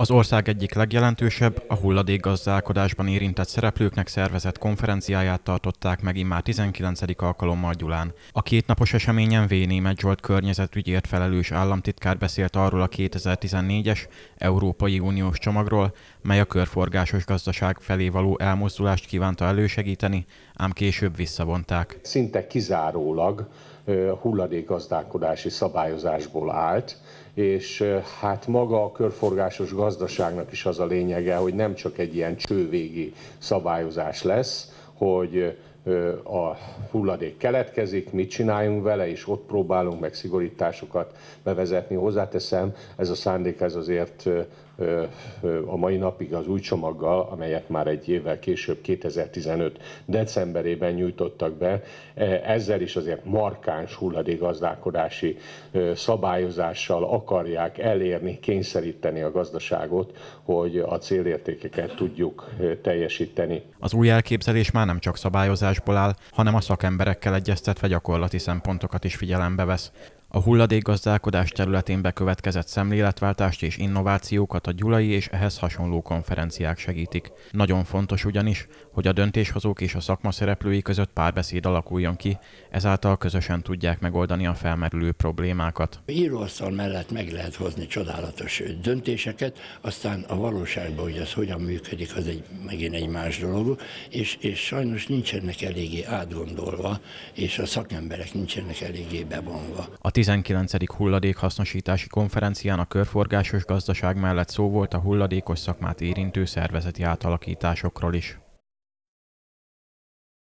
Az ország egyik legjelentősebb, a hulladékgazdálkodásban érintett szereplőknek szervezett konferenciáját tartották meg immár 19. alkalommal Gyulán. A kétnapos eseményen V. Németh Zsolt környezetügyért felelős államtitkár beszélt arról a 2014-es Európai Uniós csomagról, mely a körforgásos gazdaság felé való elmozdulást kívánta elősegíteni, ám később visszavonták. Szinte kizárólag hulladékgazdálkodási szabályozásból állt, és hát maga a körforgásos gazdaságnak is az a lényege, hogy nem csak egy ilyen csővégi szabályozás lesz, hogy a hulladék keletkezik, mit csináljunk vele, és ott próbálunk meg szigorításokat bevezetni. Hozzáteszem, ez a szándék ez azért a mai napig az új csomaggal, amelyet már egy évvel később, 2015 decemberében nyújtottak be, ezzel is azért markáns hulladékgazdálkodási szabályozással akarják elérni, kényszeríteni a gazdaságot, hogy a célértékeket tudjuk teljesíteni. Az új elképzelés már nem csak szabályozás, kutatásból áll, hanem a szakemberekkel egyeztetve gyakorlati szempontokat is figyelembe vesz. A hulladékgazdálkodás területén bekövetkezett szemléletváltást és innovációkat a gyulai és ehhez hasonló konferenciák segítik. Nagyon fontos ugyanis, hogy a döntéshozók és a szakma szereplői között párbeszéd alakuljon ki, ezáltal közösen tudják megoldani a felmerülő problémákat. Íróasztal mellett meg lehet hozni csodálatos döntéseket, aztán a valóságban, hogy ez hogyan működik, az egy, megint egy más dolog, és, és sajnos nincsenek eléggé átgondolva, és a szakemberek nincsenek eléggé bevonva. A 19. hulladékhasznosítási konferencián a körforgásos gazdaság mellett szó volt a hulladékos szakmát érintő szervezeti átalakításokról is.